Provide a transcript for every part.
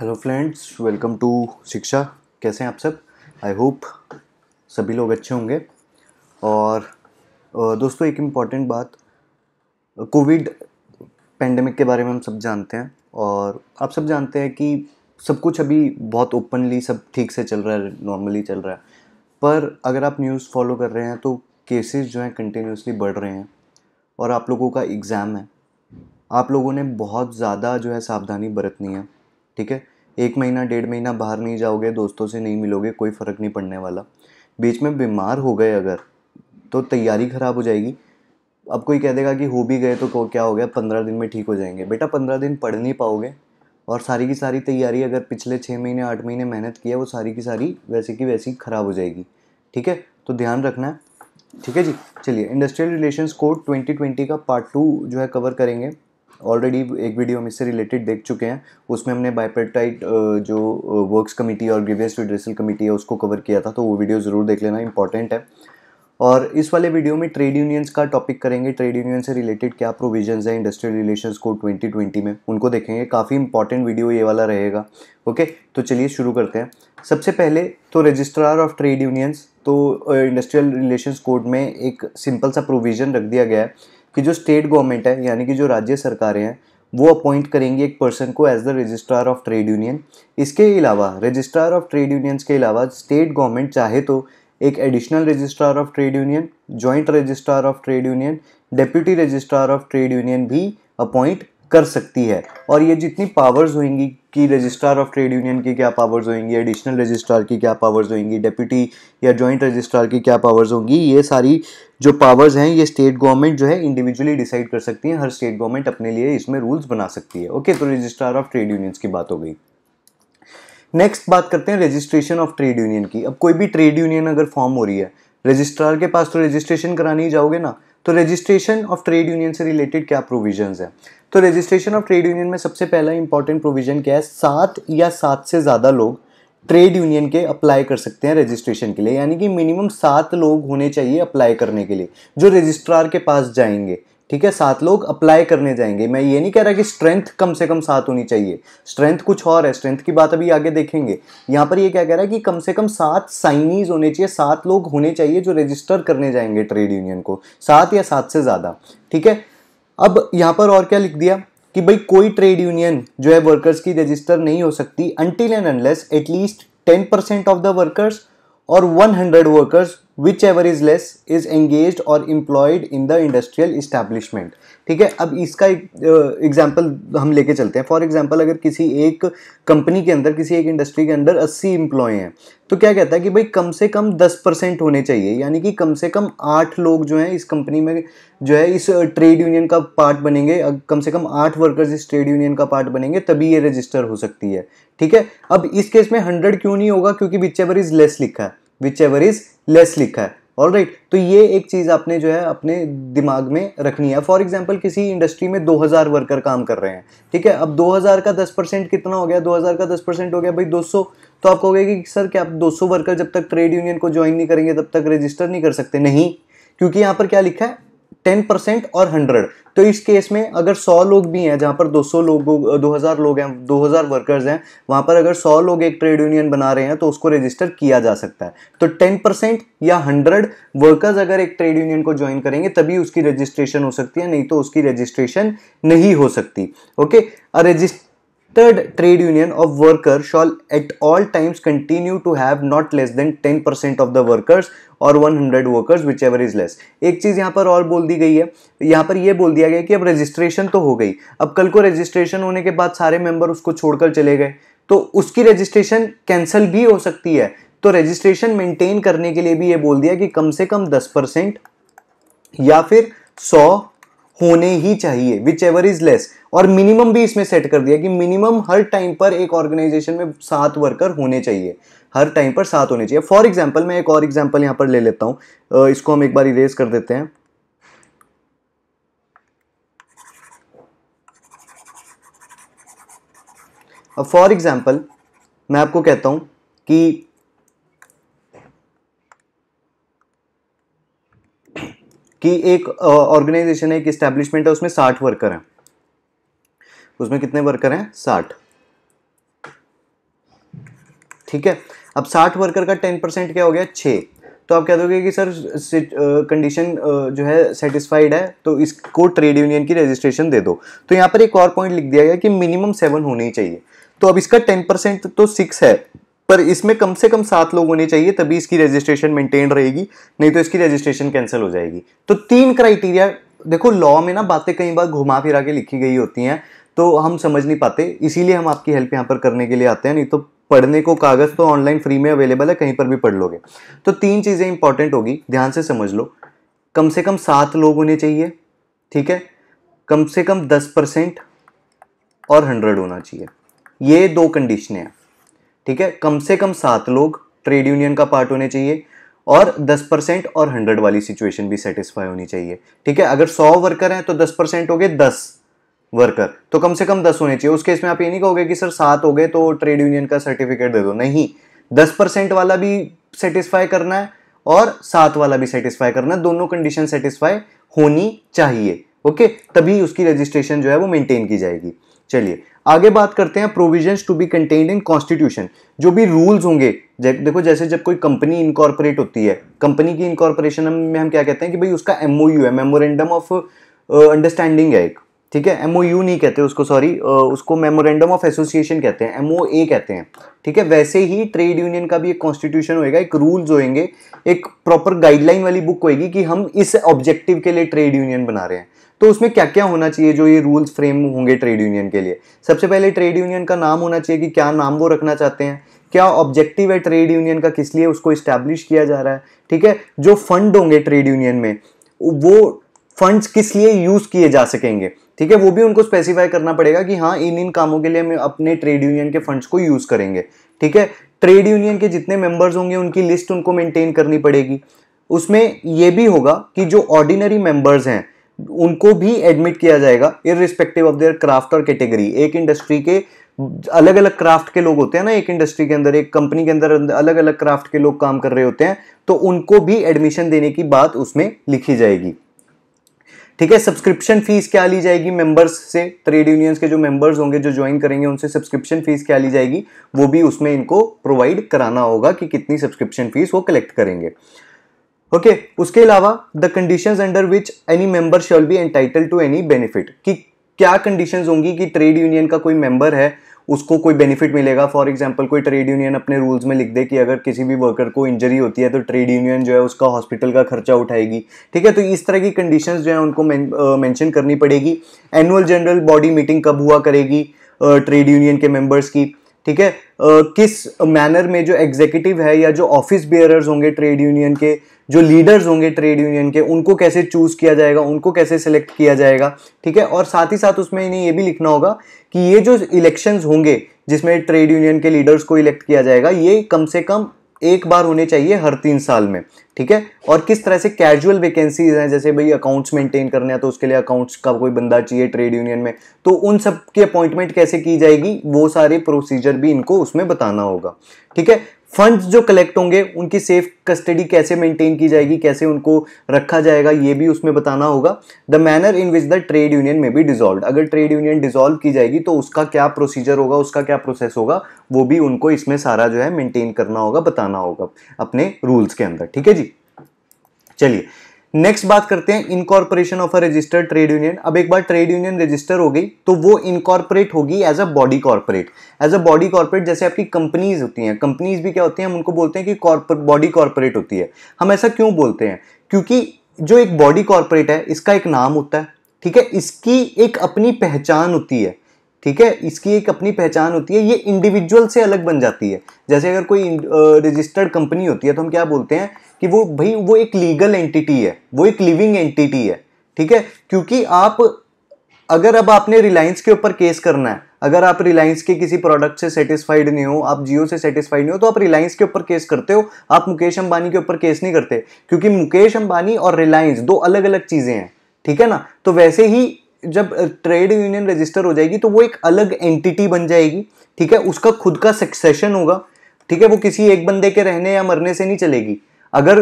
hello friends welcome to शिक्षा कैसे हैं आप सब आई होप सभी लोग अच्छे होंगे और दोस्तों एक इम्पॉर्टेंट बात कोविड पेंडेमिक के बारे में हम सब जानते हैं और आप सब जानते हैं कि सब कुछ अभी बहुत ओपनली सब ठीक से चल रहा है नॉर्मली चल रहा है पर अगर आप न्यूज़ फॉलो कर रहे हैं तो केसेस जो हैं कंटिन्यूसली बढ़ रहे हैं और आप लोगों का एग्ज़ाम है आप लोगों ने बहुत ज़्यादा जो है सावधानी बरतनी है ठीक है एक महीना डेढ़ महीना बाहर नहीं जाओगे दोस्तों से नहीं मिलोगे कोई फ़र्क नहीं पड़ने वाला बीच में बीमार हो गए अगर तो तैयारी ख़राब हो जाएगी अब कोई कह देगा कि हो भी गए तो क्या हो गया पंद्रह दिन में ठीक हो जाएंगे बेटा पंद्रह दिन पढ़ नहीं पाओगे और सारी की सारी तैयारी अगर पिछले छः महीने आठ महीने मेहनत की है वो सारी की सारी वैसे की वैसी ख़राब हो जाएगी ठीक है तो ध्यान रखना है ठीक है जी चलिए इंडस्ट्रियल रिलेशंस कोड 2020 का पार्ट टू जो है कवर करेंगे ऑलरेडी एक वीडियो हम इससे रिलेटेड देख चुके हैं उसमें हमने बायोपेटाइट जो वर्क्स कमेटी और ग्रीवियस यूड्रेसल कमेटी है उसको कवर किया था तो वो वीडियो ज़रूर देख लेना इंपॉर्टेंट है और इस वाले वीडियो में ट्रेड यूनियंस का टॉपिक करेंगे ट्रेड यूनियन से रिलेटेड क्या प्रोविजंस हैं इंडस्ट्रियल रिलेशंस कोड 2020 में उनको देखेंगे काफ़ी इंपॉर्टेंट वीडियो ये वाला रहेगा ओके तो चलिए शुरू करते हैं सबसे पहले तो रजिस्ट्रार ऑफ ट्रेड यूनियंस तो इंडस्ट्रियल रिलेशंस कोड में एक सिंपल सा प्रोविज़न रख दिया गया है कि जो स्टेट गवर्नमेंट है यानी कि जो राज्य सरकारें हैं वो अपॉइंट करेंगी एक पर्सन को as the registrar of trade union इसके अलावा रजिस्ट्रार ऑफ ट्रेड यूनियंस के अलावा स्टेट गवर्नमेंट चाहे तो एक additional registrar of trade union joint registrar of trade union deputy registrar of trade union भी अपॉइंट कर सकती है और ये जितनी पावर्स होंगी कि रजिस्ट्रार ऑफ ट्रेड यूनियन की क्या पावर्स होंगी एडिशनल रजिस्ट्रार की क्या पावर्स होंगी डेप्यूटी या जॉइंट रजिस्ट्रार की क्या पावर्स होंगी ये सारी जो पावर्स हैं ये स्टेट गवर्नमेंट जो है इंडिविजुअली डिसाइड कर सकती है हर स्टेट गवर्नमेंट अपने लिए इसमें रूल्स बना सकती है ओके तो रजिस्ट्रार ऑफ ट्रेड यूनियंस की बात हो गई नेक्स्ट बात करते हैं रजिस्ट्रेशन ऑफ ट्रेड यूनियन की अब कोई भी ट्रेड यूनियन अगर फॉर्म हो रही है रजिस्ट्रार के पास तो रजिस्ट्रेशन कराने ही जाओगे ना तो रजिस्ट्रेशन ऑफ ट्रेड यूनियन से रिलेटेड क्या प्रोविजन है तो रजिस्ट्रेशन ऑफ ट्रेड यूनियन में सबसे पहला इंपॉर्टेंट प्रोविजन क्या है सात या सात से ज़्यादा लोग ट्रेड यूनियन के अप्लाई कर सकते हैं रजिस्ट्रेशन के लिए यानी कि मिनिमम सात लोग होने चाहिए अप्लाई करने के लिए जो रजिस्ट्रार के पास जाएंगे ठीक है सात लोग अप्लाई करने जाएंगे मैं ये नहीं कह रहा कि स्ट्रेंथ कम से कम सात होनी चाहिए स्ट्रेंथ कुछ और है स्ट्रेंथ की बात अभी आगे देखेंगे यहाँ पर ये क्या कह रहा है कि कम से कम सात साइनीज होने चाहिए सात लोग होने चाहिए जो रजिस्टर करने जाएंगे ट्रेड यूनियन को सात या सात से ज़्यादा ठीक है अब यहाँ पर और क्या लिख दिया कि भाई कोई ट्रेड यूनियन जो है वर्कर्स की रजिस्टर नहीं हो सकती until and unless at least ten percent of the workers or one hundred workers whichever is less is engage or employed in the industrial establishment ठीक है अब इसका एक एग्जाम्पल हम लेके चलते हैं फॉर एग्जाम्पल अगर किसी एक कंपनी के अंदर किसी एक इंडस्ट्री के अंदर 80 इम्प्लॉय हैं तो क्या कहता है कि भाई कम से कम 10 परसेंट होने चाहिए यानी कि कम से कम आठ लोग जो हैं इस कंपनी में जो है इस ट्रेड यूनियन का पार्ट बनेंगे कम से कम आठ वर्कर्स इस ट्रेड यूनियन का पार्ट बनेंगे तभी ये रजिस्टर हो सकती है ठीक है अब इस केस में हंड्रेड क्यों नहीं होगा क्योंकि विच एवर इज लेस लिखा है विच एवर इज लेस लिखा है ऑल राइट right, तो ये एक चीज़ आपने जो है अपने दिमाग में रखनी है फॉर एग्जाम्पल किसी इंडस्ट्री में 2000 वर्कर काम कर रहे हैं ठीक है अब 2000 का 10 परसेंट कितना हो गया 2000 का 10 परसेंट हो गया भाई 200 तो आप कहोगे कि सर क्या आप 200 वर्कर जब तक ट्रेड यूनियन को ज्वाइन नहीं करेंगे तब तक रजिस्टर नहीं कर सकते नहीं क्योंकि यहाँ पर क्या लिखा है टेन परसेंट और हंड्रेड तो इस केस में अगर सौ लोग भी हैं जहां पर दो सौ लोग दो हज़ार लोग हैं दो हज़ार वर्कर्स हैं वहां पर अगर सौ लोग एक ट्रेड यूनियन बना रहे हैं तो उसको रजिस्टर किया जा सकता है तो टेन परसेंट या हंड्रेड वर्कर्स अगर एक ट्रेड यूनियन को ज्वाइन करेंगे तभी उसकी रजिस्ट्रेशन हो सकती है नहीं तो उसकी रजिस्ट्रेशन नहीं हो सकती ओके रजिस्ट Third, trade union of worker shall at all times continue to have not less than 10% of the workers और 100 विच एवर इज लेस एक चीज़ यहाँ पर और बोल दी गई है यहाँ पर यह बोल दिया गया कि अब रजिस्ट्रेशन तो हो गई अब कल को रजिस्ट्रेशन होने के बाद सारे मेंबर उसको छोड़कर चले गए तो उसकी रजिस्ट्रेशन कैंसिल भी हो सकती है तो रजिस्ट्रेशन मेंटेन करने के लिए भी ये बोल दिया कि कम से कम 10 परसेंट या फिर 100 होने ही चाहिए विच एवर इज लेस और मिनिमम भी इसमें सेट कर दिया कि मिनिमम हर टाइम पर एक ऑर्गेनाइजेशन में सात वर्कर होने चाहिए हर टाइम पर सात होने चाहिए फॉर एग्जाम्पल मैं एक और एग्जाम्पल यहाँ पर ले लेता हूँ इसको हम एक बार इरेज कर देते हैं अब फॉर एग्जाम्पल मैं आपको कहता हूँ कि कि एक ऑर्गेनाइजेशन है एक इस्टेब्लिशमेंट है उसमें साठ वर्कर हैं उसमें कितने वर्कर हैं साठ ठीक है अब साठ वर्कर का टेन परसेंट क्या हो गया छः तो आप कह दोगे कि सर कंडीशन जो है सेटिस्फाइड है तो इसको ट्रेड यूनियन की रजिस्ट्रेशन दे दो तो यहाँ पर एक और पॉइंट लिख दिया गया कि मिनिमम सेवन होनी चाहिए तो अब इसका टेन परसेंट तो सिक्स है पर इसमें कम से कम सात लोग होने चाहिए तभी इसकी रजिस्ट्रेशन मेंटेन रहेगी नहीं तो इसकी रजिस्ट्रेशन कैंसिल हो जाएगी तो तीन क्राइटेरिया देखो लॉ में ना बातें कई बार घुमा फिरा के लिखी गई होती हैं तो हम समझ नहीं पाते इसीलिए हम आपकी हेल्प यहाँ पर करने के लिए आते हैं नहीं तो पढ़ने को कागज़ तो ऑनलाइन फ्री में अवेलेबल है कहीं पर भी पढ़ लोगे तो तीन चीज़ें इंपॉर्टेंट होगी ध्यान से समझ लो कम से कम सात लोग होने चाहिए ठीक है कम से कम दस परसेंट और हंड्रेड होना चाहिए ये दो कंडीशनें हैं ठीक है कम से कम सात लोग ट्रेड यूनियन का पार्ट होने चाहिए और 10 परसेंट और 100 वाली सिचुएशन भी सेटिस्फाई होनी चाहिए ठीक है अगर 100 वर्कर हैं तो 10 परसेंट हो गए दस वर्कर तो कम से कम दस होने चाहिए उस केस में आप ये नहीं कहोगे कि सर सात हो गए तो ट्रेड यूनियन का सर्टिफिकेट दे दो नहीं दस परसेंट वाला भी सेटिस्फाई करना है और सात वाला भी सेटिस्फाई करना है दोनों कंडीशन सेटिस्फाई होनी चाहिए ओके तभी उसकी रजिस्ट्रेशन जो है वो मेंटेन की जाएगी चलिए आगे बात करते हैं provision to be contained in constitution जो भी रूल्स होंगे देखो जैसे जब कोई कंपनी इनकॉर्पोरेट होती है कंपनी की इनकॉर्पोरेशन में हम क्या कहते हैं कि भाई उसका एमओयू है मेमोरेंडम ऑफ अंडरस्टैंडिंग है एक ठीक है एम नहीं कहते उसको सॉरी उसको मेमोरेंडम ऑफ एसोसिएशन कहते हैं एम कहते हैं ठीक है वैसे ही ट्रेड यूनियन का भी एक कॉन्स्टिट्यूशन होएगा एक रूल्स होएंगे एक प्रॉपर गाइडलाइन वाली बुक होएगी कि हम इस ऑब्जेक्टिव के लिए ट्रेड यूनियन बना रहे हैं तो उसमें क्या क्या होना चाहिए जो ये रूल्स फ्रेम होंगे ट्रेड यूनियन के लिए सबसे पहले ट्रेड यूनियन का नाम होना चाहिए कि क्या नाम वो रखना चाहते हैं क्या ऑब्जेक्टिव है ट्रेड यूनियन का किस लिए उसको इस्टेब्लिश किया जा रहा है ठीक है जो फंड होंगे ट्रेड यूनियन में वो फंड्स किस लिए यूज़ किए जा सकेंगे ठीक है वो भी उनको स्पेसिफाई करना पड़ेगा कि हाँ इन इन कामों के लिए हम अपने ट्रेड यूनियन के फंड्स को यूज़ करेंगे ठीक है ट्रेड यूनियन के जितने मेंबर्स होंगे उनकी लिस्ट उनको मेंटेन करनी पड़ेगी उसमें ये भी होगा कि जो ऑर्डिनरी मेंबर्स हैं उनको भी एडमिट किया जाएगा respective of their craft or category एक इंडस्ट्री के अलग अलग क्राफ्ट के लोग होते हैं ना एक इंडस्ट्री के अंदर एक कंपनी के अंदर अलग अलग क्राफ्ट के लोग काम कर रहे होते हैं तो उनको भी एडमिशन देने की बात उसमें लिखी जाएगी ठीक है सब्सक्रिप्शन फीस क्या ली जाएगी मेंबर्स से ट्रेड यूनियंस के जो मेंबर्स होंगे जो ज्वाइन करेंगे उनसे सब्सक्रिप्शन फीस क्या ली जाएगी वो भी उसमें इनको प्रोवाइड कराना होगा कि कितनी सब्सक्रिप्शन फीस वो कलेक्ट करेंगे ओके okay, उसके अलावा the condition under which any member shall be entitle to any benefit कि क्या कंडीशन होंगी कि ट्रेड यूनियन का कोई मेंबर है उसको कोई बेनिफिट मिलेगा फॉर एग्जाम्पल कोई ट्रेड यूनियन अपने रूल्स में लिख दे कि अगर किसी भी वर्कर को इंजरी होती है तो ट्रेड यूनियन जो है उसका हॉस्पिटल का खर्चा उठाएगी ठीक है तो इस तरह की कंडीशन जो है उनको मैंशन करनी पड़ेगी एनुअल जनरल बॉडी मीटिंग कब हुआ करेगी ट्रेड यूनियन के मेम्बर्स की ठीक है किस मैनर में जो एग्जीक्यूटिव है या जो ऑफिस बियरर्स होंगे ट्रेड यूनियन के जो लीडर्स होंगे ट्रेड यूनियन के उनको कैसे चूज किया जाएगा उनको कैसे सिलेक्ट किया जाएगा ठीक है और साथ ही साथ उसमें इन्हें ये भी लिखना होगा कि ये जो इलेक्शंस होंगे जिसमें ट्रेड यूनियन के लीडर्स को इलेक्ट किया जाएगा ये कम से कम एक बार होने चाहिए हर तीन साल में ठीक है और किस तरह से कैजुअल वैकेंसीज हैं जैसे भाई अकाउंट्स मेंटेन करने हैं तो उसके लिए अकाउंट्स का कोई बंदा चाहिए ट्रेड यूनियन में तो उन सब की अपॉइंटमेंट कैसे की जाएगी वो सारे प्रोसीजर भी इनको उसमें बताना होगा ठीक है फंड्स जो कलेक्ट होंगे उनकी सेफ कस्टडी कैसे मेंटेन की जाएगी कैसे उनको रखा जाएगा ये भी उसमें बताना होगा the manner in which the trade union में भी डिजॉल्व अगर ट्रेड यूनियन डिजॉल्व की जाएगी तो उसका क्या प्रोसीजर होगा उसका क्या प्रोसेस होगा वो भी उनको इसमें सारा जो है मेंटेन करना होगा बताना होगा अपने रूल्स के अंदर ठीक है जी चलिए नेक्स्ट बात करते हैं incorporation of a registered trade union अब एक बार ट्रेड यूनियन रजिस्टर हो गई तो वो इनकॉर्पोरेट होगी as a body corporate as a body corporate जैसे आपकी कंपनीज होती हैं कंपनीज भी क्या होती हैं हम उनको बोलते हैं कि बॉडी कॉर्पोरेट होती है हम ऐसा क्यों बोलते हैं क्योंकि जो एक बॉडी कॉर्पोरेट है इसका एक नाम होता है ठीक है इसकी एक अपनी पहचान होती है ठीक है इसकी एक अपनी पहचान होती है ये इंडिविजुअल से अलग बन जाती है जैसे अगर कोई रजिस्टर्ड कंपनी होती है तो हम क्या बोलते हैं कि वो भाई वो एक लीगल एंटिटी है वो एक लिविंग एंटिटी है ठीक है क्योंकि आप अगर अब आपने रिलायंस के ऊपर केस करना है अगर आप रिलायंस के किसी प्रोडक्ट से सेटिस्फाइड नहीं हो आप जियो से सेटिस्फाइड नहीं हो तो आप रिलायंस के ऊपर केस करते हो आप मुकेश अंबानी के ऊपर केस नहीं करते क्योंकि मुकेश अंबानी और रिलायंस दो अलग अलग चीज़ें हैं ठीक है ना तो वैसे ही जब ट्रेड यूनियन रजिस्टर हो जाएगी तो वो एक अलग एंटिटी बन जाएगी ठीक है उसका खुद का सक्सेशन होगा ठीक है वो किसी एक बंदे के रहने या मरने से नहीं चलेगी अगर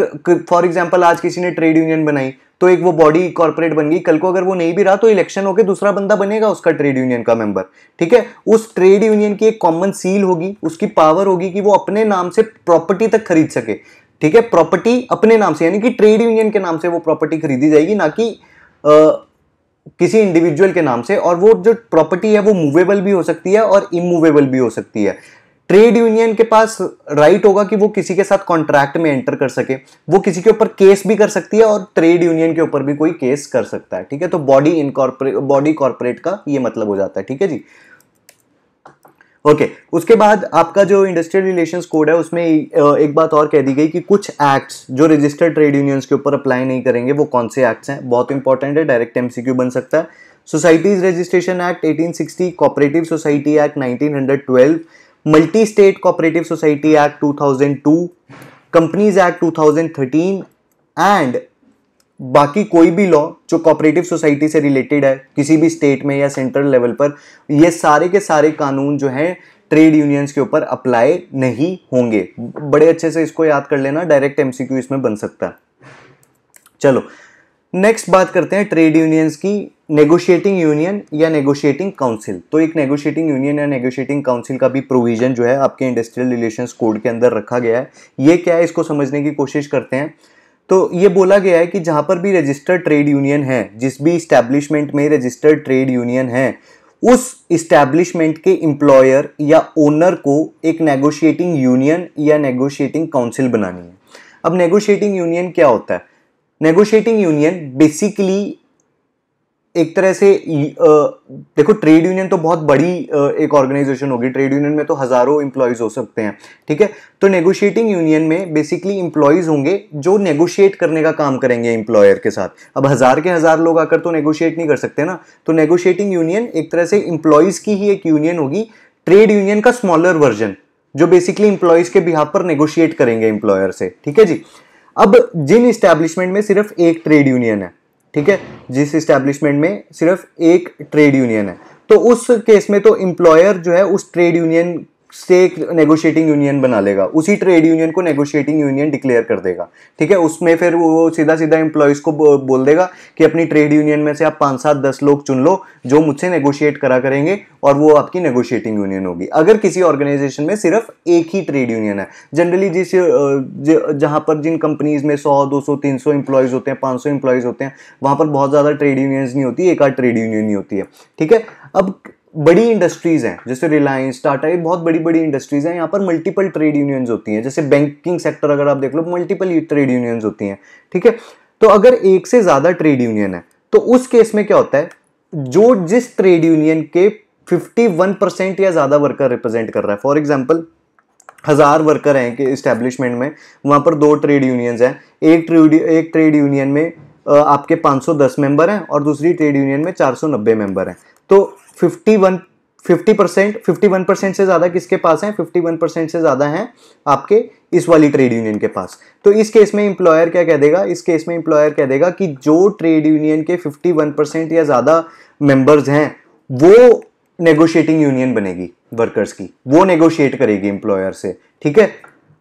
फॉर एग्जाम्पल आज किसी ने ट्रेड यूनियन बनाई तो एक वो बॉडी कॉर्पोरेट बन गई कल को अगर वो नहीं भी रहा तो इलेक्शन होकर दूसरा बंदा बनेगा उसका ट्रेड यूनियन का मेंबर ठीक है उस ट्रेड यूनियन की एक कॉमन सील होगी उसकी पावर होगी कि वो अपने नाम से प्रॉपर्टी तक खरीद सके ठीक है प्रॉपर्टी अपने नाम से यानी कि ट्रेड यूनियन के नाम से वो प्रॉपर्टी खरीदी जाएगी ना कि आ, किसी इंडिविजुअल के नाम से और वो जो प्रॉपर्टी है वो मूवेबल भी हो सकती है और इमूवेबल भी हो सकती है ट्रेड यूनियन के पास राइट होगा कि वो किसी के साथ कॉन्ट्रैक्ट में एंटर कर सके वो किसी के ऊपर केस भी कर सकती है और ट्रेड यूनियन के ऊपर भी कोई केस कर सकता है ठीक है तो बॉडी इनकॉर्पोरेट बॉडी कॉर्पोरेट का ये मतलब हो जाता है ठीक है जी ओके okay, उसके बाद आपका जो इंडस्ट्रियल रिलेशंस कोड है उसमें एक बात और कह दी गई कि कुछ एक्ट्स जो रजिस्टर्ड ट्रेड यूनियंस के ऊपर अप्लाई नहीं करेंगे वो कौन से एक्ट्स हैं बहुत इंपॉर्टेंट है डायरेक्ट एमसीक्यू बन सकता है societies registration act 1860 cooperative society act 1912 multi state cooperative society act 2002 companies act 2013 and बाकी कोई भी लॉ जो कॉपरेटिव सोसाइटी से रिलेटेड है किसी भी स्टेट में या सेंट्रल लेवल पर ये सारे के सारे कानून जो हैं ट्रेड यूनियंस के ऊपर अप्लाई नहीं होंगे बड़े अच्छे से इसको याद कर लेना डायरेक्ट एमसीक्यू इसमें बन सकता है चलो नेक्स्ट बात करते हैं ट्रेड यूनियंस की नेगोशिएटिंग यूनियन या नेगोशिएटिंग काउंसिल तो एक नेगोशिएटिंग यूनियन या नेगोशिएटिंग काउंसिल का भी प्रोविजन जो है आपके इंडस्ट्रियल रिलेशंस कोड के अंदर रखा गया है ये क्या है इसको समझने की कोशिश करते हैं तो ये बोला गया है कि जहाँ पर भी रजिस्टर्ड ट्रेड यूनियन है जिस भी इस्टेब्लिशमेंट में रजिस्टर्ड ट्रेड यूनियन है उस इस्टेब्लिशमेंट के एम्प्लॉयर या ओनर को एक नेगोशिएटिंग यूनियन या नेगोशिएटिंग काउंसिल बनानी है अब नेगोशिएटिंग यूनियन क्या होता है नेगोशिएटिंग यूनियन बेसिकली एक तरह से देखो ट्रेड यूनियन तो बहुत बड़ी एक ऑर्गेनाइजेशन होगी ट्रेड यूनियन में तो हज़ारों इंप्लॉयज हो सकते हैं ठीक है तो नेगोशिएटिंग यूनियन में बेसिकली इंप्लॉयज होंगे जो नेगोशिएट करने का काम करेंगे इंप्लॉयर के साथ अब हज़ार के हज़ार लोग आकर तो नेगोशिएट नहीं कर सकते ना तो नेगोशिएटिंग यूनियन एक तरह से इंप्लॉयज की ही एक यूनियन होगी ट्रेड यूनियन का स्मॉलर वर्जन जो बेसिकली इंप्लॉयज के बिहार पर नेगोशिएट करेंगे इंप्लॉयर से ठीक है जी अब जिन इस्टेब्लिशमेंट में सिर्फ एक ट्रेड यूनियन है ठीक है जिस इस्टेब्लिशमेंट में सिर्फ एक ट्रेड यूनियन है तो उस केस में तो इंप्लॉयर जो है उस ट्रेड यूनियन से एक नेगोशिएटिंग यूनियन बना लेगा उसी ट्रेड यूनियन को नेगोशिएटिंग यूनियन डिक्लेयर कर देगा ठीक है उसमें फिर वो सीधा सीधा एम्प्लॉयज़ को बोल देगा कि अपनी ट्रेड यूनियन में से आप पाँच सात दस लोग चुन लो जो मुझसे नेगोशिएट करा करेंगे और वो आपकी नेगोशिएटिंग यूनियन होगी अगर किसी ऑर्गेनाइजेशन में सिर्फ एक ही ट्रेड यूनियन है जनरली जिस जहाँ पर जिन कंपनीज में सौ दो सौ तीन सौ इंप्लॉयज़ होते हैं पाँच सौ इंप्लॉयज़ होते हैं वहाँ पर बहुत ज़्यादा ट्रेड यूनियंस नहीं होती एक आध ट्रेड यूनियन ही होती है ठीक है अब बड़ी इंडस्ट्रीज हैं जैसे रिलायंस टाटा ये बहुत बड़ी बड़ी इंडस्ट्रीज हैं यहाँ पर मल्टीपल ट्रेड यूनियंस होती हैं जैसे बैंकिंग सेक्टर अगर आप देख लो मल्टीपल ट्रेड यूनियंस होती हैं ठीक है तो अगर एक से ज़्यादा ट्रेड यूनियन है तो उस केस में क्या होता है जो जिस ट्रेड यूनियन के 51 परसेंट या ज़्यादा वर्कर रिप्रेजेंट कर रहा है फॉर एग्जाम्पल हज़ार वर्कर हैं कि इस्टेब्लिशमेंट में वहाँ पर दो ट्रेड यूनियंस हैं एक ट्रेड एक ट्रेड यूनियन में आपके 510 मेंबर हैं और दूसरी ट्रेड यूनियन में 490 मेंबर हैं तो fifty one fifty percent fifty one percent से ज़्यादा किसके पास है फिफ्टी वन परसेंट से ज़्यादा है आपके इस वाली ट्रेड यूनियन के पास तो इस केस में इंप्लॉयर क्या कह देगा इस केस में इंप्लॉयर कह देगा कि जो ट्रेड यूनियन के फिफ्टी वन परसेंट या ज़्यादा मेंबर्स हैं वो नेगोशिएटिंग यूनियन बनेगी वर्कर्स की वो नेगोशिएट करेगी एम्प्लॉयर से ठीक है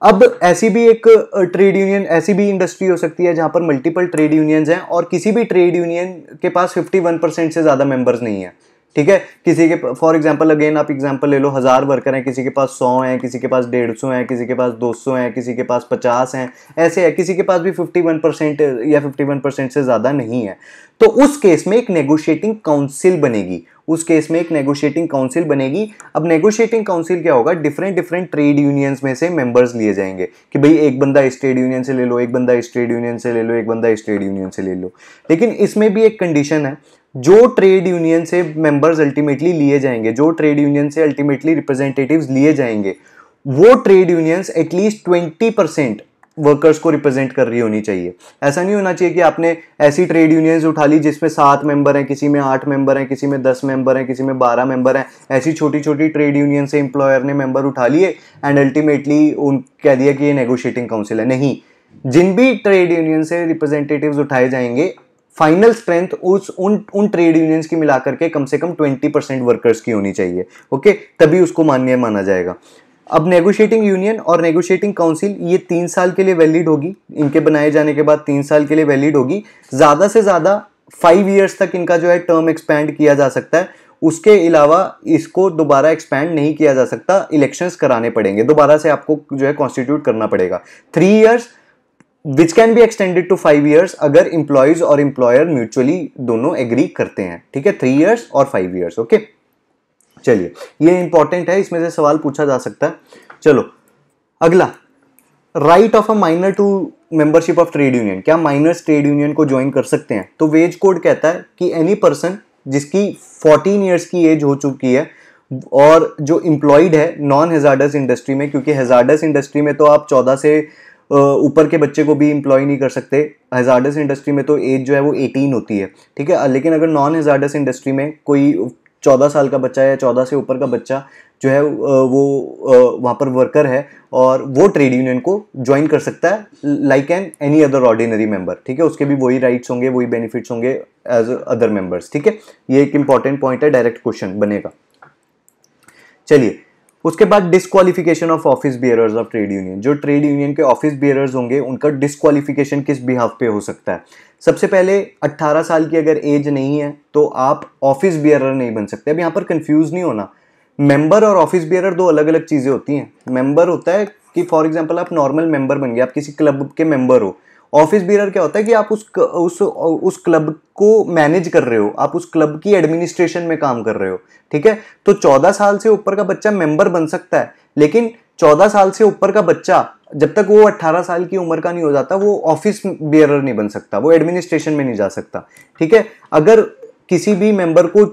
अब ऐसी भी एक ट्रेड यूनियन ऐसी भी इंडस्ट्री हो सकती है जहां पर मल्टीपल ट्रेड यूनियंस हैं और किसी भी ट्रेड यूनियन के पास 51 परसेंट से ज़्यादा मेंबर्स नहीं है ठीक है किसी के फॉर एग्जाम्पल अगेन आप एग्जाम्पल ले लो हज़ार वर्कर हैं किसी के पास सौ हैं किसी के पास डेढ़ सौ हैं किसी के पास दो सौ हैं किसी के पास पचास हैं ऐसे है किसी के पास भी फिफ्टी वन परसेंट या फिफ्टी वन परसेंट से ज़्यादा नहीं है तो उस केस में एक नेगोशिएटिंग काउंसिल बनेगी उस केस में एक नेगोशिएटिंग काउंसिल बनेगी अब नेगोशिएटिंग काउंसिल क्या होगा डिफरेंट डिफरेंट ट्रेड यूनियंस में से मेंबर्स लिए जाएंगे कि भाई एक बंदा इस ट्रेड यूनियन से ले लो एक बंदा इस ट्रेड यूनियन से ले लो एक बंदा इस ट्रेड यूनियन से ले लो लेकिन इसमें भी एक कंडीशन है जो ट्रेड यूनियन से मेंबर्स अल्टीमेटली लिए जाएंगे जो ट्रेड यूनियन से अल्टीमेटली रिप्रेजेंटेटिव्स लिए जाएंगे वो trade unions at least twenty percent workers को रिप्रेजेंट कर रही होनी चाहिए ऐसा नहीं होना चाहिए कि आपने ऐसी ट्रेड यूनियंस उठा ली जिसमें सात मेंबर हैं किसी में आठ मेंबर हैं किसी में दस मेंबर हैं किसी में बारह मेंबर हैं ऐसी छोटी छोटी ट्रेड यूनियन से एम्प्लॉयर ने मेंबर उठा लिए एंड अल्टीमेटली उन कह दिया कि ये नेगोशिएटिंग काउंसिल है नहीं जिन भी ट्रेड यूनियन से रिप्रेजेंटेटिव उठाए जाएंगे फाइनल स्ट्रेंथ उस उन उन ट्रेड यूनियंस की मिलाकर के कम से कम 20 परसेंट वर्कर्स की होनी चाहिए ओके तभी उसको मान्य माना जाएगा अब नेगोशिएटिंग यूनियन और नेगोशिएटिंग काउंसिल ये तीन साल के लिए वैलिड होगी इनके बनाए जाने के बाद तीन साल के लिए वैलिड होगी ज़्यादा से ज़्यादा फाइव ईयर्स तक इनका जो है टर्म एक्सपैंड किया जा सकता है उसके अलावा इसको दोबारा एक्सपैंड नहीं किया जा सकता इलेक्शंस कराने पड़ेंगे दोबारा से आपको जो है कॉन्स्टिट्यूट करना पड़ेगा three years which can be extended to five years अगर इंप्लॉयज और इंप्लॉयर म्यूचुअली दोनों एग्री करते हैं ठीक है थ्री ईयर्स और फाइव ईयर्स ओके चलिए ये इंपॉर्टेंट है इसमें से सवाल पूछा जा सकता है चलो अगला right of a minor to membership of trade union क्या माइनर्स ट्रेड यूनियन को ज्वाइन कर सकते हैं तो वेज कोड कहता है कि एनी पर्सन जिसकी 14 ईयर्स की एज हो चुकी है और जो इंप्लॉयड है नॉन हेजार्डस इंडस्ट्री में क्योंकि हेजार्डस इंडस्ट्री में तो आप 14 से ऊपर के बच्चे को भी इंप्लॉय नहीं कर सकते हजार्डस इंडस्ट्री में तो एज जो है वो एटीन होती है ठीक है लेकिन अगर नॉन हजार्डस इंडस्ट्री में कोई चौदह साल का बच्चा या चौदह से ऊपर का बच्चा जो है वो वहाँ पर वर्कर है और वो ट्रेड यूनियन को ज्वाइन कर सकता है like an any other ordinary member ठीक है उसके भी वही राइट्स होंगे वही बेनिफिट्स होंगे एज अदर मेंबर्स ठीक है ये एक इंपॉर्टेंट पॉइंट है डायरेक्ट क्वेश्चन बनेगा चलिए उसके बाद disqualification of office bearers of trade union जो ट्रेड यूनियन के ऑफिस बियरर्स होंगे उनका डिसक्वालिफिकेशन किस बिहाफ पे हो सकता है सबसे पहले 18 साल की अगर एज नहीं है तो आप ऑफिस बियरर नहीं बन सकते अब यहाँ पर कंफ्यूज नहीं होना मेंबर और ऑफिस बियरर दो अलग अलग चीज़ें होती हैं मेंबर होता है कि फॉर एग्जाम्पल आप नॉर्मल मेंबर बन गए आप किसी क्लब के मेंबर हो ऑफिस बीरर क्या होता है कि आप उस उस उस क्लब को मैनेज कर रहे हो आप उस क्लब की एडमिनिस्ट्रेशन में काम कर रहे हो ठीक है तो चौदह साल से ऊपर का बच्चा मेंबर बन सकता है लेकिन चौदह साल से ऊपर का बच्चा जब तक वो अट्ठारह साल की उम्र का नहीं हो जाता वो ऑफिस बियरर नहीं बन सकता वो एडमिनिस्ट्रेशन में नहीं जा सकता ठीक है अगर किसी भी मेंबर को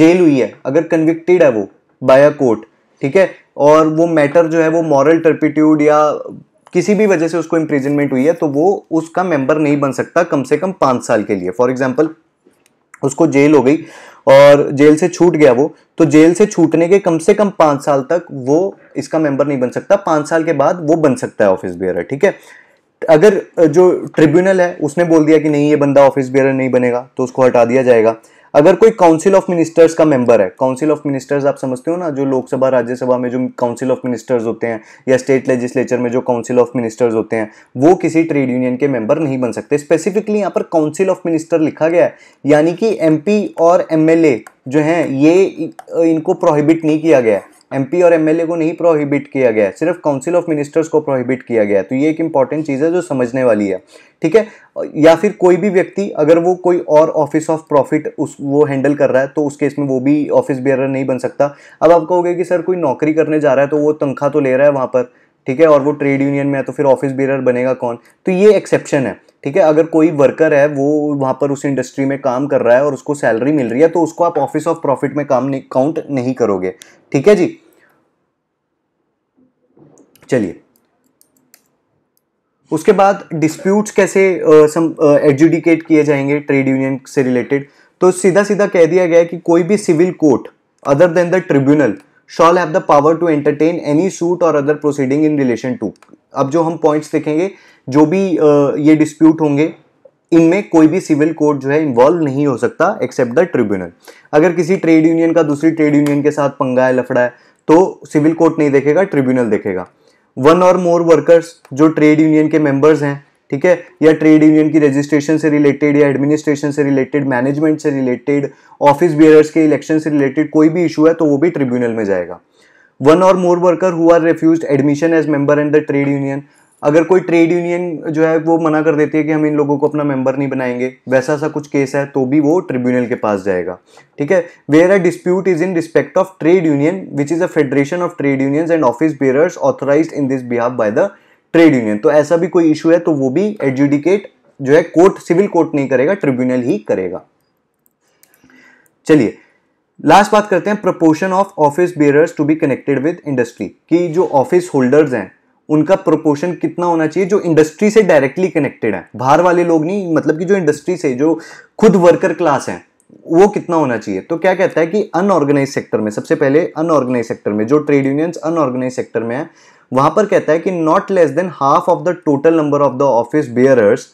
जेल हुई है अगर कन्विक्टेड है वो बाय अ कोर्ट ठीक है और वो मैटर जो है वो मॉरल टर्पिट्यूड या किसी भी वजह से उसको इंप्रिजनमेंट हुई है तो वो उसका मेंबर नहीं बन सकता कम से कम पाँच साल के लिए फॉर एग्जाम्पल उसको जेल हो गई और जेल से छूट गया वो तो जेल से छूटने के कम से कम पाँच साल तक वो इसका मेंबर नहीं बन सकता पाँच साल के बाद वो बन सकता है ऑफिस बियर ठीक है अगर जो ट्रिब्यूनल है उसने बोल दिया कि नहीं ये बंदा ऑफिस बियर नहीं बनेगा तो उसको हटा दिया जाएगा अगर कोई काउंसिल ऑफ मिनिस्टर्स का मेंबर है काउंसिल ऑफ मिनिस्टर्स आप समझते हो ना जो लोकसभा राज्यसभा में जो काउंसिल ऑफ मिनिस्टर्स होते हैं या स्टेट लेजिस्लेचर में जो काउंसिल ऑफ मिनिस्टर्स होते हैं वो किसी ट्रेड यूनियन के मेंबर नहीं बन सकते स्पेसिफिकली यहाँ पर काउंसिल ऑफ मिनिस्टर लिखा गया है यानी कि एम और एम जो हैं ये इनको प्रोहिबिट नहीं किया गया है एमपी और एमएलए को नहीं प्रोहिबिट किया गया है सिर्फ काउंसिल ऑफ मिनिस्टर्स को प्रोहिबिट किया गया तो ये एक इंपॉर्टेंट चीज़ है जो समझने वाली है ठीक है या फिर कोई भी व्यक्ति अगर वो कोई और ऑफिस ऑफ प्रॉफिट उस वो हैंडल कर रहा है तो उस केस में वो भी ऑफिस बेयर नहीं बन सकता अब आप कहोगे कि सर कोई नौकरी करने जा रहा है तो वो तनख्वाह तो ले रहा है वहाँ पर ठीक है और वो ट्रेड यूनियन में है तो फिर ऑफिस बेयर बनेगा कौन तो ये एक्सेप्शन है ठीक है अगर कोई वर्कर है वो वहाँ पर उस इंडस्ट्री में काम कर रहा है और उसको सैलरी मिल रही है तो उसको आप ऑफिस ऑफ प्रॉफिट में काम नहीं काउंट नहीं करोगे ठीक है जी चलिए उसके बाद डिस्प्यूट्स कैसे सम एडजुडिकेट किए जाएंगे ट्रेड यूनियन से रिलेटेड तो सीधा सीधा कह दिया गया कि कोई भी civil court other than the tribunal shall have the power to entertain any suit or other proceeding in relation to अब जो हम पॉइंट्स देखेंगे जो भी ये डिस्प्यूट होंगे इनमें कोई भी सिविल कोर्ट जो है इन्वॉल्व नहीं हो सकता एक्सेप्ट द ट्रिब्यूनल अगर किसी ट्रेड यूनियन का दूसरी ट्रेड यूनियन के साथ पंगा है लफड़ा है तो सिविल कोर्ट नहीं देखेगा ट्रिब्यूनल देखेगा वन और मोर वर्कर्स जो ट्रेड यूनियन के मेंबर्स हैं ठीक है या ट्रेड यूनियन की रजिस्ट्रेशन से रिलेटेड या एडमिनिस्ट्रेशन से रिलेटेड मैनेजमेंट से रिलेटेड ऑफिस बियरर्स के इलेक्शन से रिलेटेड कोई भी इशू है तो वो भी ट्रिब्यूनल में जाएगा one or more worker are refuse admission as member in the trade union अगर कोई ट्रेड यूनियन जो है वो मना कर देती है कि हम इन लोगों को अपना मेंबर नहीं बनाएंगे वैसा सा कुछ केस है तो भी वो ट्रिब्यूनल के पास जाएगा ठीक है where a dispute is in respect of trade union which is a federation of trade unions and office bearers authorise in this behalf by the trade union तो ऐसा भी कोई इशू है तो वो भी एडजुडिकेट जो है कोर्ट सिविल कोर्ट नहीं करेगा ट्रिब्यूनल ही करेगा चलिए लास्ट बात करते हैं proportion of office bearers to be connected with industry कि जो ऑफिस होल्डर्स हैं उनका प्रोपोर्शन कितना होना चाहिए जो इंडस्ट्री से डायरेक्टली कनेक्टेड है बाहर वाले लोग नहीं मतलब कि जो इंडस्ट्री से जो खुद वर्कर क्लास है वो कितना होना चाहिए तो क्या कहता है कि अनऑर्गेनाइज सेक्टर में सबसे पहले अनऑर्गेनाइज सेक्टर में जो ट्रेड यूनियंस अनऑर्गेनाइज सेक्टर में है वहां पर कहता है कि not less than half of the total number of the office bearers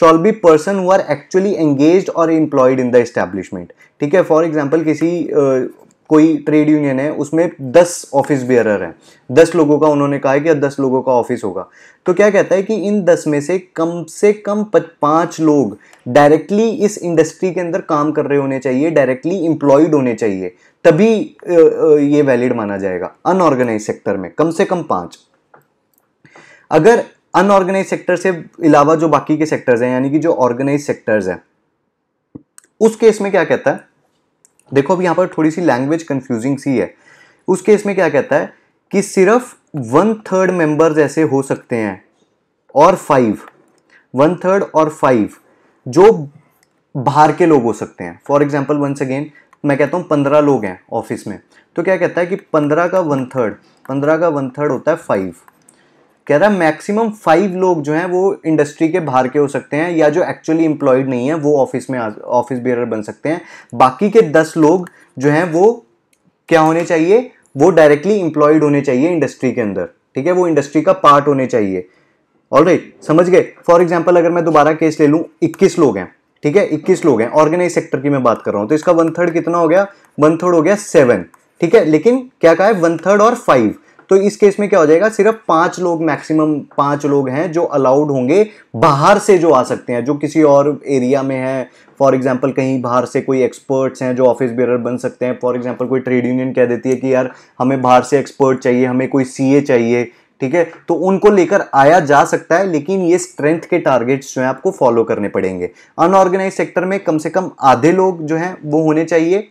shall be person who are actually engage or employed in the establishment ठीक है फॉर एग्जाम्पल किसी uh, कोई ट्रेड यूनियन है उसमें दस ऑफिस बियरर हैं दस लोगों का उन्होंने कहा है कि दस लोगों का ऑफिस होगा तो क्या कहता है कि इन दस में से कम से कम पाँच लोग डायरेक्टली इस इंडस्ट्री के अंदर काम कर रहे होने चाहिए डायरेक्टली इंप्लॉयड होने चाहिए तभी ये वैलिड माना जाएगा अनऑर्गेनाइज सेक्टर में कम से कम पाँच अगर अनऑर्गेनाइज सेक्टर से अलावा जो बाकी के सेक्टर्स हैं यानी कि जो ऑर्गेनाइज सेक्टर्स हैं उस केस में क्या कहता है देखो अब यहाँ पर थोड़ी सी लैंग्वेज कन्फ्यूजिंग सी है उस केस में क्या कहता है कि सिर्फ वन थर्ड मेंबर्स ऐसे हो सकते हैं और फाइव वन थर्ड और फाइव जो बाहर के लोग हो सकते हैं फॉर एग्जाम्पल वंस अगेन मैं कहता हूँ पंद्रह लोग हैं ऑफिस में तो क्या कहता है कि पंद्रह का वन थर्ड पंद्रह का वन थर्ड होता है फाइव कह रहा है मैक्सिमम फाइव लोग जो हैं वो इंडस्ट्री के बाहर के हो सकते हैं या जो एक्चुअली एम्प्लॉयड नहीं है वो ऑफिस में ऑफिस बेयर बन सकते हैं बाकी के दस लोग जो हैं वो क्या होने चाहिए वो डायरेक्टली इंप्लॉयड होने चाहिए इंडस्ट्री के अंदर ठीक है वो इंडस्ट्री का पार्ट होने चाहिए ऑल राइट समझ गए फॉर एग्जाम्पल अगर मैं दोबारा केस ले लूँ इक्कीस लोग हैं ठीक है इक्कीस लोग हैं ऑर्गेनाइज सेक्टर की मैं बात कर रहा हूँ तो इसका वन थर्ड कितना हो गया वन थर्ड हो गया सेवन ठीक है लेकिन क्या कहा है वन थर्ड और फाइव तो इस केस में क्या हो जाएगा सिर्फ पांच लोग मैक्सिमम पांच लोग हैं जो अलाउड होंगे बाहर से जो आ सकते हैं जो किसी और एरिया में है फॉर एग्जाम्पल कहीं बाहर से कोई एक्सपर्ट्स हैं जो ऑफिस बेरर बन सकते हैं फॉर एग्जाम्पल कोई ट्रेड यूनियन कह देती है कि यार हमें बाहर से एक्सपर्ट चाहिए हमें कोई सी चाहिए ठीक है तो उनको लेकर आया जा सकता है लेकिन ये स्ट्रेंथ के टारगेट्स जो हैं आपको फॉलो करने पड़ेंगे अनऑर्गेनाइज सेक्टर में कम से कम आधे लोग जो हैं वो होने चाहिए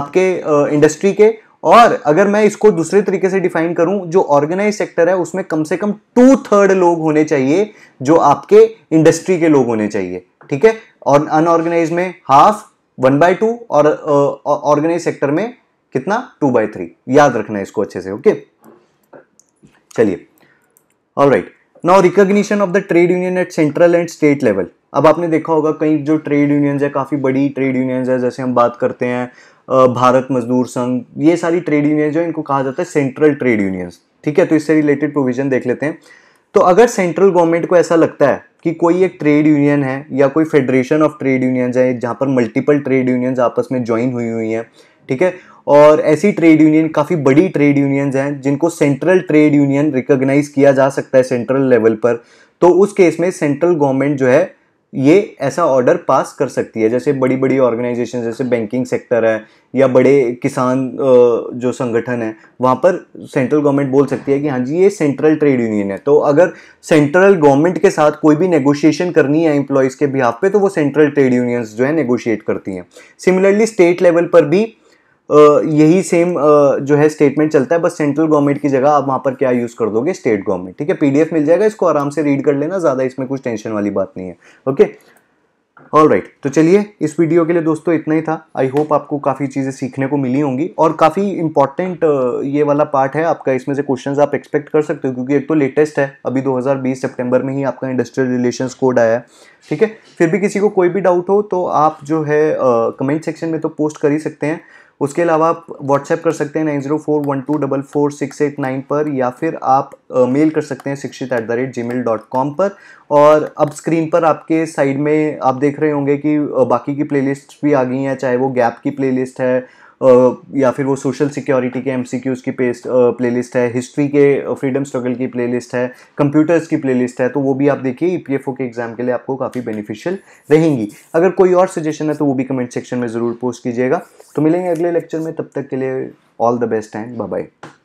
आपके इंडस्ट्री के और अगर मैं इसको दूसरे तरीके से डिफाइन करूं जो ऑर्गेनाइज सेक्टर है उसमें कम से कम टू थर्ड लोग होने चाहिए जो आपके इंडस्ट्री के लोग होने चाहिए ठीक है और अनऑर्गेनाइज में हाफ वन बाय टू और ऑर्गेनाइज सेक्टर में कितना टू बाय थ्री याद रखना है इसको अच्छे से ओके चलिए all right now recognition of the trade union at central and state level अब आपने देखा होगा कई जो ट्रेड यूनियंस है काफ़ी बड़ी ट्रेड यूनियंस है जैसे हम बात करते हैं भारत मजदूर संघ ये सारी ट्रेड यूनियन जो इनको कहा जाता है सेंट्रल ट्रेड यूनियंस ठीक है तो इससे रिलेटेड प्रोविजन देख लेते हैं तो अगर सेंट्रल गवर्नमेंट को ऐसा लगता है कि कोई एक ट्रेड यूनियन है या कोई फेडरेशन ऑफ ट्रेड यूनियंस है जहाँ पर मल्टीपल ट्रेड यूनियंस आपस में ज्वाइन हुई हुई हैं ठीक है और ऐसी ट्रेड यूनियन काफ़ी बड़ी ट्रेड यूनियंस हैं जिनको सेंट्रल ट्रेड यूनियन रिकॉग्नाइज किया जा सकता है सेंट्रल लेवल पर तो उस केस में सेंट्रल गवर्नमेंट जो है ये ऐसा ऑर्डर पास कर सकती है जैसे बड़ी बड़ी ऑर्गेनाइजेशन जैसे बैंकिंग सेक्टर है या बड़े किसान जो संगठन है वहाँ पर सेंट्रल गवर्नमेंट बोल सकती है कि हाँ जी ये सेंट्रल ट्रेड यूनियन है तो अगर सेंट्रल गवर्नमेंट के साथ कोई भी नेगोशिएशन करनी है एम्प्लॉयज़ के बिहाफ पे तो वो सेंट्रल ट्रेड यूनियंस जो है नेगोशिएट करती हैं सिमिलरली स्टेट लेवल पर भी यही सेम जो है स्टेटमेंट चलता है बस सेंट्रल गवर्नमेंट की जगह आप वहाँ पर क्या यूज़ कर दोगे स्टेट गवर्नमेंट ठीक है पीडीएफ मिल जाएगा इसको आराम से रीड कर लेना ज़्यादा इसमें कुछ टेंशन वाली बात नहीं है ओके ऑल राइट right, तो चलिए इस वीडियो के लिए दोस्तों इतना ही था आई होप आपको काफ़ी चीज़ें सीखने को मिली होंगी और काफ़ी इंपॉर्टेंट ये वाला पार्ट है आपका इसमें से क्वेश्चंस आप एक्सपेक्ट कर सकते हो क्योंकि एक तो लेटेस्ट है अभी 2020 सितंबर में ही आपका इंडस्ट्रियल रिलेशंस कोड आया है ठीक है फिर भी किसी को कोई भी डाउट हो तो आप जो है कमेंट uh, सेक्शन में तो पोस्ट कर ही सकते हैं उसके अलावा आप व्हाट्सएप कर सकते हैं nine zero four one two double four six eight nine पर या फिर आप मेल कर सकते हैं Shikshit at the rate gmail dot com पर और अब स्क्रीन पर आपके साइड में आप देख रहे होंगे कि बाकी की प्लेलिस्ट भी आ गई हैं चाहे वो गैप की प्लेलिस्ट है या फिर वो सोशल सिक्योरिटी के एम की पेस्ट लिस्ट है हिस्ट्री के फ्रीडम स्ट्रगल की लिस्ट है कंप्यूटर्स की लिस्ट है तो वो भी आप देखिए ई e के एग्ज़ाम के लिए आपको काफ़ी बेनिफिशियल रहेंगी अगर कोई और सजेशन है तो वो भी कमेंट सेक्शन में ज़रूर पोस्ट कीजिएगा तो मिलेंगे अगले लेक्चर में तब तक के लिए all the best and bye